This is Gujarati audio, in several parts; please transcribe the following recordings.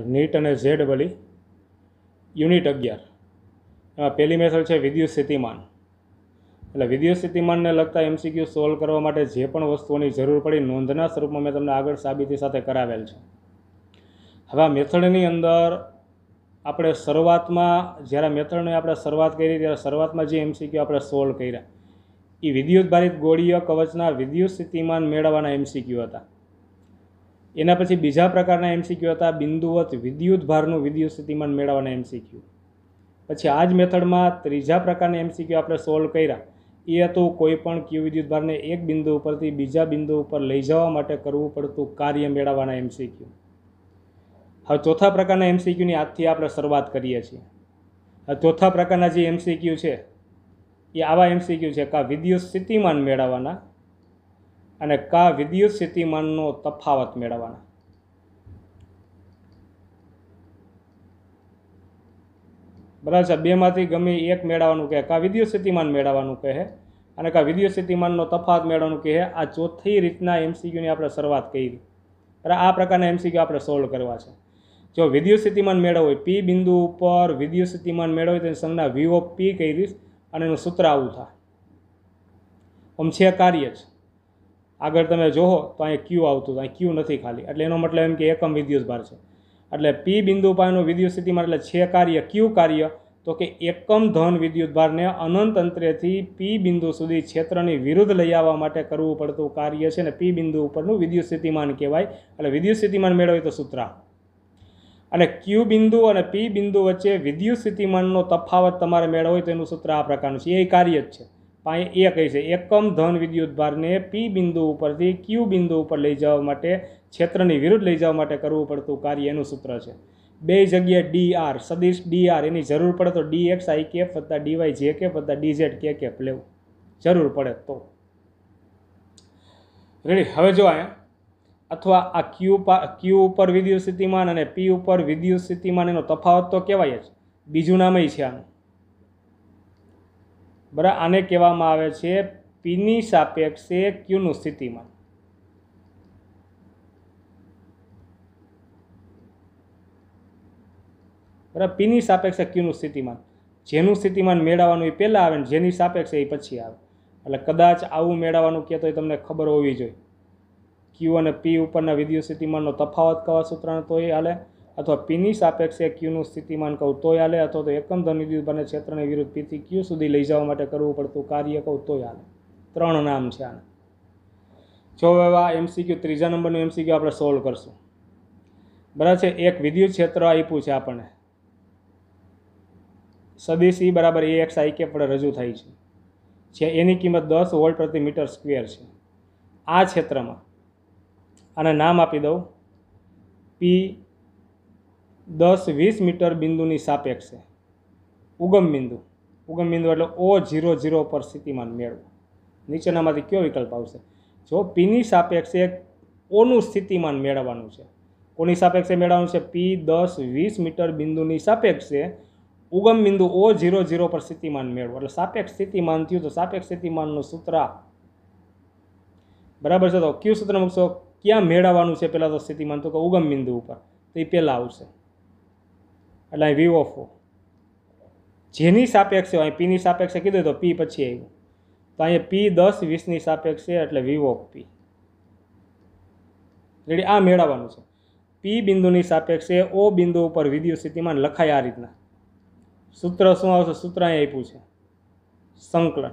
નીટ અને ઝેડ ડબલી યુનિટ અગિયાર એમાં પહેલી મેથડ છે વિદ્યુત સ્થિતિમાન એટલે વિદ્યુત સ્થિતિમાનને લગતા એમસીક્યુ સોલ્વ કરવા માટે જે પણ વસ્તુઓની જરૂર પડી નોંધના સ્વરૂપમાં મેં તમને આગળ સાબિતી સાથે કરાવેલ છે હવે આ મેથડની અંદર આપણે શરૂઆતમાં જ્યારે મેથડની આપણે શરૂઆત કરી ત્યારે શરૂઆતમાં જે એમસીક્યુ આપણે સોલ્વ કર્યા એ વિદ્યુત ભારિત ગોળીય કવચના વિદ્યુત સ્થિતિમાન મેળવવાના એમસીક્યુ હતા એના પછી બીજા પ્રકારના એમસીક્યુ હતા બિંદુવત વિદ્યુત ભારનું વિદ્યુત સ્થિતિમાન મેળવવાના એમસીક્યુ પછી આ જ મેથડમાં ત્રીજા પ્રકારના એમસીક્યુ આપણે સોલ્વ કર્યા એ હતું કોઈપણ ક્યુ વિદ્યુત ભારને એક બિંદુ ઉપરથી બીજા બિંદુ ઉપર લઈ જવા માટે કરવું પડતું કાર્ય મેળવવાના એમસીક્યુ હવે ચોથા પ્રકારના એમસીક્યુની આજથી આપણે શરૂઆત કરીએ છીએ હવે ચોથા પ્રકારના જે એમસીક્યુ છે એ આવા એમસીક્યુ છે કે વિદ્યુત સ્થિતિમાન મેળવવાના અને કા વિદ્યુત સ્થિતિમાનનો તફાવત મેળવવાના બરાબર છે બેમાંથી ગમે એક મેળવવાનું કહે કા વિદ્યુત સ્થિતિમાન મેળવવાનું કહે અને કા વિદ્યુત સ્થિતિમાનનો તફાવત મેળવવાનું કહે આ ચોથી રીતના એમસીક્યુની આપણે શરૂઆત કરી બરાબર આ પ્રકારના એમસીક્યુ આપણે સોલ્વ કરવા છે જો વિદ્યુત સ્થિતિમાન મેળવવું હોય પી બિંદુ ઉપર વિદ્યુત સ્થિતિમાન મેળવવું હોય તેની સંજ્ઞા વી પી કહી દઈશ અને એનું સૂત્ર આવું થાય ઓમ છે કાર્ય જ આગળ તમે જોહો તો અહીંયા ક્યુ આવતું અહીં ક્યુ નથી ખાલી એટલે એનો મતલબ એમ કે એકમ વિદ્યુતભાર છે એટલે પી બિંદુ પાયનું વિદ્યુત સ્થિતિમાન એટલે છે કાર્ય ક્યુ કાર્ય તો કે એકમ ધન વિદ્યુતભારને અનંત અંતરેથી પી બિંદુ સુધી ક્ષેત્રની વિરુદ્ધ લઈ આવવા માટે કરવું પડતું કાર્ય છે ને પી બિંદુ ઉપરનું વિદ્યુત સ્થિતિમાન કહેવાય એટલે વિદ્યુત સ્થિતિમાન મેળવે તો સૂત્રા અને ક્યુ બિંદુ અને પી બિંદુ વચ્ચે વિદ્યુત સ્થિતિમાનનો તફાવત તમારે મેળવો હોય તો એનું સૂત્ર આ પ્રકારનું છે એ કાર્ય જ છે પાસે એ કહે છે એકમ ધન વિદ્યુત ભારને પી બિંદુ ઉપરથી ક્યુ બિંદુ ઉપર લઈ જવા માટે ક્ષેત્રની વિરુદ્ધ લઈ જવા માટે કરવું પડતું કાર્ય એનું સૂત્ર છે બે જગ્યાએ ડી આર સદીશ ડી આર એની જરૂર પડે તો ડી એક્સ આઈ કેફ વત્તા ડીવાય જે કેફ વત્તા ડીઝેડ કે કેફ લેવું જરૂર પડે તો રેડી હવે જો અહીંયા અથવા આ ક્યુ ક્યુ ઉપર વિદ્યુત સ્થિતિમાન અને પી ઉપર વિદ્યુત સ્થિતિમાન એનો તફાવત તો કહેવાય જ બીજું નામ છે આનું બરાબર આને કહેવામાં આવે છે પીની સાપેક્ષે ક્યુનું સ્થિતિમાન બરાબર પીની સાપેક્ષે ક્યુનું સ્થિતિમાન જેનું સ્થિતિમાન મેળવવાનું એ પહેલાં આવે ને જેની સાપેક્ષે એ પછી આવે એટલે કદાચ આવું મેળવવાનું કહેતો હોય તમને ખબર હોવી જોઈએ ક્યુ અને પી ઉપરના વિદ્યુત સ્થિતિમાનનો તફાવત કવા તો એ હાલે અથવા પીની સાપેક્ષે ક્યુનું સ્થિતિમાન કહું તોય હાલે અથવા તો એકમ ધનુર્યુદ્ધ બને ક્ષેત્રની વિરુદ્ધ પીથી ક્યુ સુધી લઈ જવા માટે કરવું પડતું કાર્ય કહું તોય હાલે ત્રણ નામ છે આના જો હવે આ એમસીક્યુ ત્રીજા નંબરનું એમસીક્યુ આપણે સોલ્વ કરશું બરાબર છે એક વિદ્યુત ક્ષેત્ર આપ્યું છે આપણને સદિશ ઈ e બરાબર એ એક્સ આઈ કે રજૂ થાય છે જે એની કિંમત દસ વોલ્ટ પ્રતિ મીટર સ્ક્વેર છે આ ક્ષેત્રમાં આને નામ આપી દઉં પી દસ વીસ મીટર બિંદુની સાપેક્ષે ઉગમ બિંદુ ઉગમ બિંદુ એટલે ઓ ઝીરો ઝીરો પર સ્થિતિમાન મેળવો નીચેનામાંથી કયો વિકલ્પ આવશે જો પીની સાપેક્ષે ઓનું સ્થિતિમાન મેળવવાનું છે કોની સાપેક્ષે મેળવવાનું છે પી દસ વીસ મીટર બિંદુની સાપેક્ષે ઉગમ બિંદુ ઓ ઝીરો ઝીરો પર સ્થિતિમાન મેળવો એટલે સાપેક્ષ સ્થિતિમાન થયું તો સાપેક્ષ સ્થિતિમાનનું સૂત્ર બરાબર છે તો કયું સૂત્ર મૂકશો ક્યાં મેળવવાનું છે પહેલાં તો સ્થિતિમાન તો કે ઉગમ બિંદુ ઉપર તો એ પહેલાં આવશે એટલે અહીં વી ઓફ ઓ જેની સાપેક્ષે અહીં પીની સાપેક્ષે કીધું તો પી પછી આવ્યું તો અહીંયા પી દસ વીસની સાપેક્ષે એટલે વી ઓફ પી રેડી આ મેળવવાનું છે પી બિંદુની સાપેક્ષે ઓ બિંદુ ઉપર વિદ્યુત સ્થિતિમાન લખાય આ રીતના સૂત્ર શું આવશે સૂત્ર અહીં આપ્યું છે સંકલન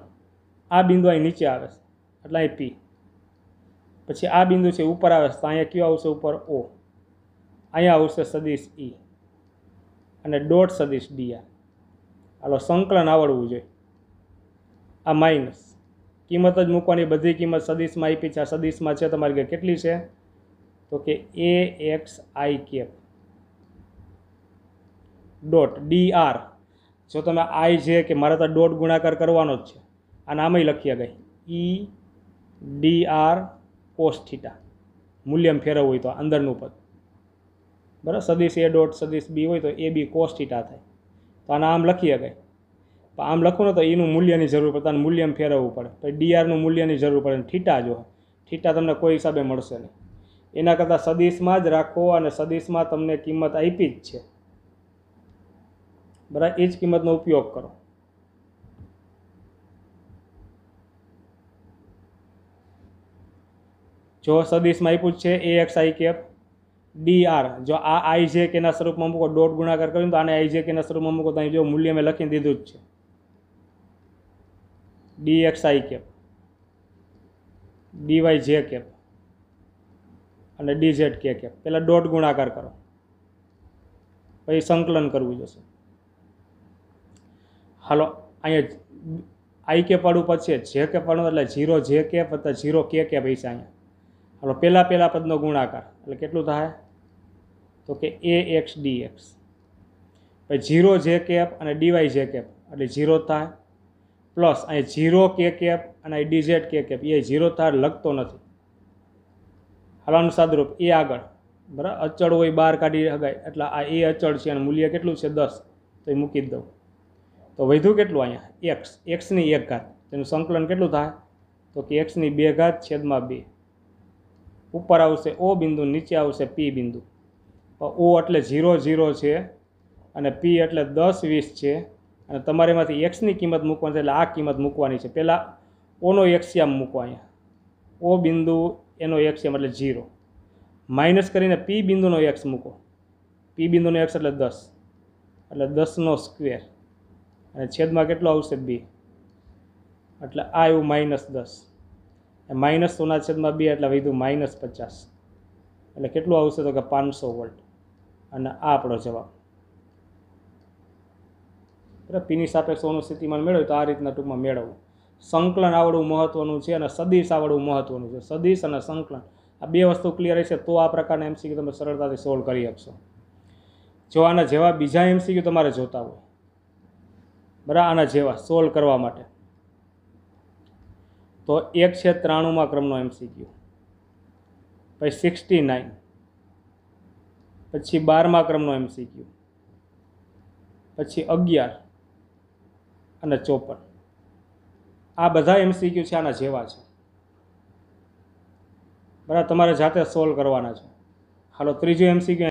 આ બિંદુ અહીં નીચે આવે છે એટલે અહીં પી પછી આ બિંદુ છે ઉપર આવે છે તો અહીંયા કયો આવશે ઉપર ઓ અહીંયા આવશે સદીશ ઈ e. અને ડોટ સદીશ ડી ડીઆર આલો સંકલન આવડવું જોઈએ આ માઇનસ કિંમત જ મૂકવાની બધી કિંમત સદીશમાં આપી છે આ સદીશમાં છે તમારી કે કેટલી છે તો કે એ એક્સ આઈ કેપ ડોટ ડી આર જો તમે આઈ છે કે મારે તો ડોટ ગુણાકાર કરવાનો જ છે આ નામય લખી ગઈ ઈ ડી આર કોસ્થીટા મૂલ્યમ ફેરવવું હોય તો અંદરનું પદ બરાબર સદીશ એ ડોટ સદીશ બી હોય તો એ બી કોસ થીટા થાય તો આને આમ લખી શકાય પણ આમ લખો ને તો એનું મૂલ્યની જરૂર પડે આને મૂલ્યમ ફેરવવું પડે પછી ડીઆરનું મૂલ્યની જરૂર પડે થીટા જો થીટા તમને કોઈ હિસાબે મળશે નહીં એના કરતાં સદીશમાં જ રાખો અને સદીશમાં તમને કિંમત આપી જ છે બરાબર એ જ કિંમતનો ઉપયોગ કરો જો સદીશમાં આપ્યું છે એ એક્સ આઈ કેપ ડી આર જો આ આઈ જે કેના સ્વરૂપમાં મૂકો ડોટ ગુણાકાર કર્યું તો આને આઈ જે કેના સ્વરૂપમાં મૂકો તો અહીં જો મૂલ્ય મેં લખી દીધું જ છે ડી એક્સ આઈ કેપ ડીવાય જે કેપ અને ડી ઝેડ કે કેપ પહેલાં ડોટ ગુણાકાર કરો પછી સંકલન કરવું જશે હાલો અહીંયા આઈ કેપ વાળું પછી જે કેપ વાળું એટલે ઝીરો જે કેપ અથવા ઝીરો કે કેપ હશે અહીંયા હાલો પહેલાં પહેલાં પદનો ગુણાકાર એટલે કેટલું થાય તો કે એ એક્સ ડી એક્સ પછી ઝીરો જે કેપ અને ડીવાય જે કેપ એટલે ઝીરો થાય પ્લસ અહીંયા ઝીરો કે કેપ અને અહીં ડીઝેડ કે કેપ એ ઝીરો થાય લખતો નથી હાલાનું સાદરૂપ એ આગળ બરાબર અચળ હોય બહાર કાઢી શકાય એટલે આ એ અચળ છે અને મૂલ્ય કેટલું છે દસ તો એ મૂકી દઉં તો વધ્યું કેટલું અહીંયા એક્સ એક્સની એક ઘાત તેનું સંકલન કેટલું થાય તો કે એક્સની બે ઘાત છેદમાં બે ઉપર આવશે ઓ બિંદુ નીચે આવશે પી બિંદુ ઓ એટલે ઝીરો ઝીરો છે અને પી એટલે દસ વીસ છે અને તમારે એમાંથી એક્સની કિંમત મૂકવાની છે એટલે આ કિંમત મૂકવાની છે પહેલાં ઓનો એક્સિયામ મૂકો અહીંયા ઓ બિંદુ એનો એક્સિયામ એટલે ઝીરો માઇનસ કરીને પી બિંદુનો એક્સ મૂકો પી બિંદુનો એક્સ એટલે દસ એટલે દસનો સ્ક્વેર અને છેદમાં કેટલો આવશે બી એટલે આ એવું માઇનસ દસ માઇનસ સોના છેદમાં બે એટલે વધુ માઇનસ પચાસ એટલે કેટલું આવશે તો કે પાંચસો વોલ્ટ અને આ આપણો જવાબ બરાબર પીની સાપેક્ષ સોનું સ્થિતિમાન મેળવ્યું તો આ રીતના ટૂંકમાં મેળવવું સંકલન આવડવું મહત્ત્વનું છે અને સદીશ આવડવું મહત્ત્વનું છે સદીશ અને સંકલન આ બે વસ્તુ ક્લિયર છે તો આ પ્રકારના એમસીક્યુ તમે સરળતાથી સોલ્વ કરી શકશો જો આના જેવા બીજા એમસીક્યુ તમારે જોતા હોય બરાબર આના જેવા સોલ્વ કરવા માટે તો એક છે ત્રાણુંમાં ક્રમનો એમસીક્યુ પછી સિક્સટી નાઇન પછી બારમા ક્રમનો એમસીક્યુ પછી અગિયાર અને ચોપન આ બધા એમસીક્યુ છે આના જેવા છે બરાબર તમારે જાતે સોલ્વ કરવાના છે હાલો ત્રીજું એમસીક્યુ